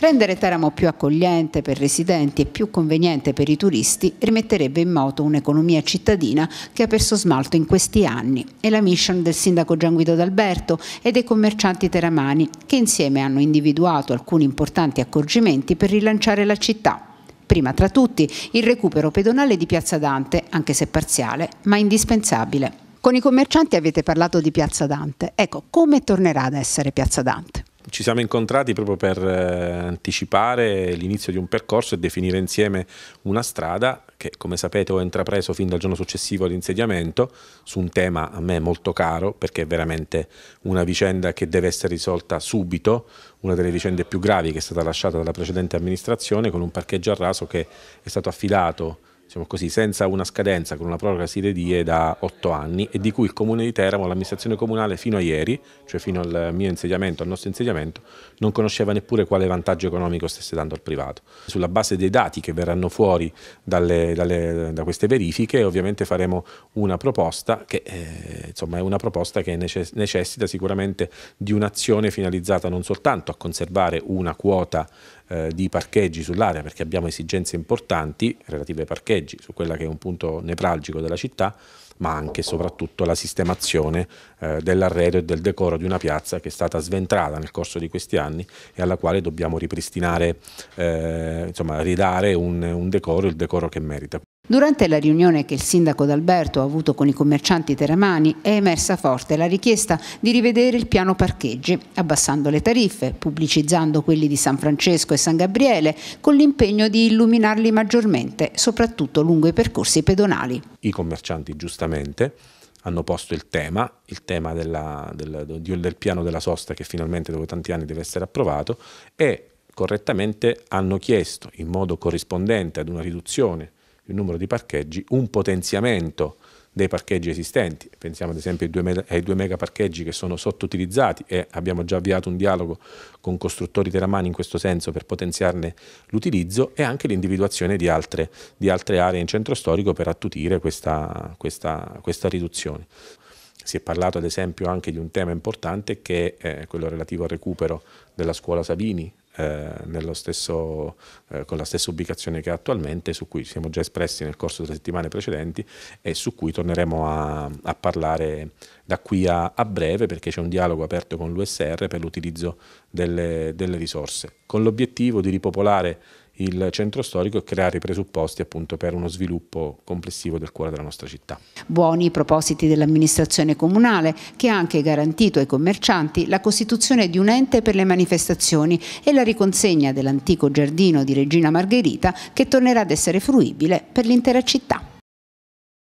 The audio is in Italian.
Rendere Teramo più accogliente per residenti e più conveniente per i turisti rimetterebbe in moto un'economia cittadina che ha perso smalto in questi anni. È la mission del sindaco Gianguido D'Alberto e dei commercianti teramani che insieme hanno individuato alcuni importanti accorgimenti per rilanciare la città. Prima tra tutti il recupero pedonale di Piazza Dante, anche se parziale, ma indispensabile. Con i commercianti avete parlato di Piazza Dante. Ecco, come tornerà ad essere Piazza Dante? ci siamo incontrati proprio per eh, anticipare l'inizio di un percorso e definire insieme una strada che come sapete ho intrapreso fin dal giorno successivo all'insediamento su un tema a me molto caro perché è veramente una vicenda che deve essere risolta subito, una delle vicende più gravi che è stata lasciata dalla precedente amministrazione con un parcheggio a raso che è stato affidato diciamo così, senza una scadenza, con una proroga sine die da otto anni e di cui il Comune di Teramo, l'amministrazione comunale fino a ieri, cioè fino al mio insediamento, al nostro insediamento, non conosceva neppure quale vantaggio economico stesse dando al privato. Sulla base dei dati che verranno fuori dalle, dalle, da queste verifiche ovviamente faremo una proposta che eh, insomma, è una proposta che necessita sicuramente di un'azione finalizzata non soltanto a conservare una quota eh, di parcheggi sull'area perché abbiamo esigenze importanti relative ai parcheggi su quella che è un punto nevralgico della città ma anche e soprattutto la sistemazione eh, dell'arredo e del decoro di una piazza che è stata sventrata nel corso di questi anni e alla quale dobbiamo ripristinare, eh, insomma ridare un, un decoro, il decoro che merita. Durante la riunione che il sindaco d'Alberto ha avuto con i commercianti teramani è emersa forte la richiesta di rivedere il piano parcheggi, abbassando le tariffe, pubblicizzando quelli di San Francesco e San Gabriele, con l'impegno di illuminarli maggiormente, soprattutto lungo i percorsi pedonali. I commercianti giustamente hanno posto il tema, il tema della, del, del piano della sosta che finalmente dopo tanti anni deve essere approvato e correttamente hanno chiesto in modo corrispondente ad una riduzione il numero di parcheggi, un potenziamento dei parcheggi esistenti, pensiamo ad esempio ai due, mega, parcheggi che sono sottoutilizzati e abbiamo già avviato un dialogo con costruttori teramani in questo senso per potenziarne l'utilizzo e anche l'individuazione di altre, di altre, aree in centro storico per attutire questa, questa, questa riduzione. Si è parlato ad esempio anche di un tema importante che è eh, quello relativo al recupero della scuola Savini eh, stesso, eh, con la stessa ubicazione che ha attualmente, su cui siamo già espressi nel corso delle settimane precedenti e su cui torneremo a, a parlare da qui a, a breve perché c'è un dialogo aperto con l'USR per l'utilizzo delle, delle risorse, con l'obiettivo di ripopolare il centro storico e creare i presupposti appunto per uno sviluppo complessivo del cuore della nostra città. Buoni i propositi dell'amministrazione comunale che ha anche garantito ai commercianti la costituzione di un ente per le manifestazioni e la riconsegna dell'antico giardino di Regina Margherita che tornerà ad essere fruibile per l'intera città.